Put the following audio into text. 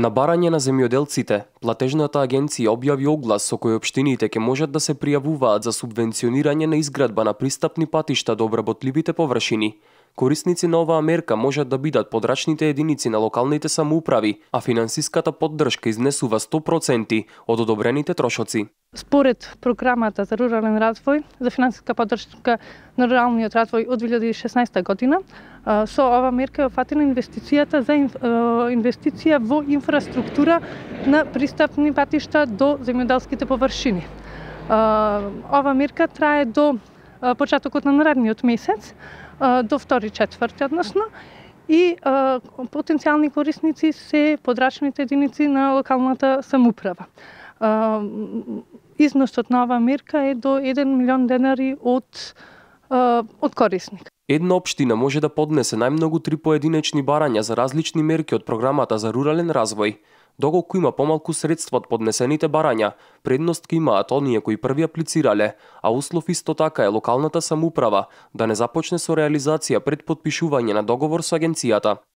На барање на земјоделците, платежната агенција објави оглас со кој општините ќе можат да се пријавуваат за субвенционирање на изградба на пристапни патишта до обработливите површини. Корисници на оваа мерка можат да бидат подрачните единици на локалните самоуправи, а финансиската поддршка изнесува 100% од одобрените трошоци. Според програмата за рурален развој за финансиска поддршка на руралниот развој од 2016 година, со ова мерка е офатена инвестицијата за инвестиција во инфраструктура на пристапни патишта до земјоделските површини. Ова мерка трае до почетокот на наредниот месец, до втори четврти, односно, и потенцијални корисници се подрачните единици на локалната самуправа. Износот на оваа мерка е до 1 милион денари од од корисник. Една општина може да поднесе најмногу три поединечни барања за различни мерки од програмата за рурален развој. Доколку има помалку средства од поднесените барања, предност ке имаат оние кои први аплицирале, а услов исто така е локалната самуправа да не започне со реализација пред подпишување на договор со агенцијата.